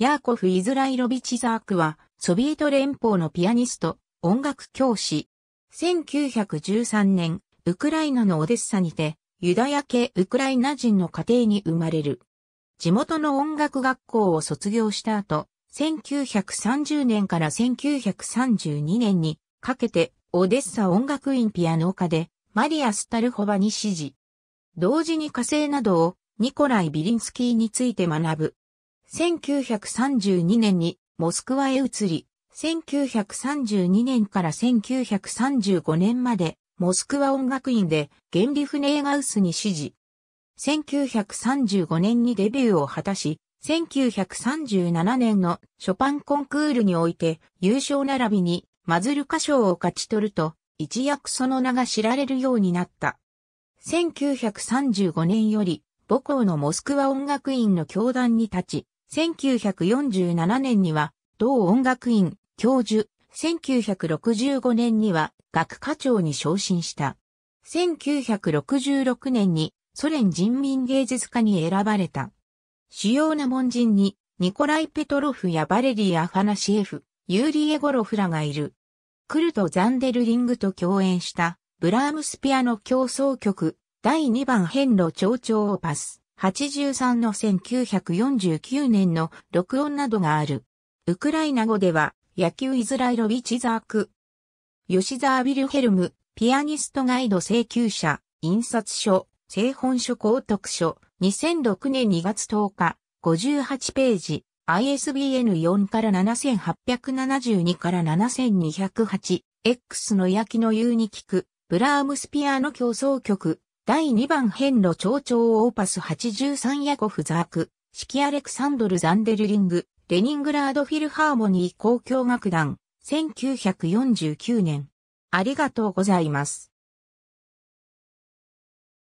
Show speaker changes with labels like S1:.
S1: ヤーコフ・イズライロビチ・ザークは、ソビエト連邦のピアニスト、音楽教師。1913年、ウクライナのオデッサにて、ユダヤ系ウクライナ人の家庭に生まれる。地元の音楽学校を卒業した後、1930年から1932年にかけて、オデッサ音楽院ピアノ科で、マリア・スタルホバに指示。同時に火星などを、ニコライ・ビリンスキーについて学ぶ。1932年にモスクワへ移り、1932年から1935年までモスクワ音楽院で原理船フネーガウスに指示。1935年にデビューを果たし、1937年のショパンコンクールにおいて優勝並びにマズルカ賞を勝ち取ると、一躍その名が知られるようになった。1935年より母校のモスクワ音楽院の教団に立ち、1947年には、同音楽院、教授、1965年には、学科長に昇進した。1966年に、ソ連人民芸術家に選ばれた。主要な門人に、ニコライ・ペトロフやバレリー・アファナシエフ、ユーリエ・ゴロフらがいる。クルト・ザンデルリングと共演した、ブラームスピアノ競争曲、第2番編の長調をパス。83の1949年の録音などがある。ウクライナ語では、野球イズライロビチザーク。吉沢ビルヘルム、ピアニストガイド請求者、印刷書、製本書公徳書、2006年2月10日、58ページ、ISBN4 から7872から7208、X の焼きの言うに聞く、ブラームスピアの競争曲、第2番編路蝶長オーパス83ヤコフザーク、式アレクサンドル・ザンデルリング、レニングラード・フィルハーモニー交響楽団、1949年。ありがとうございます。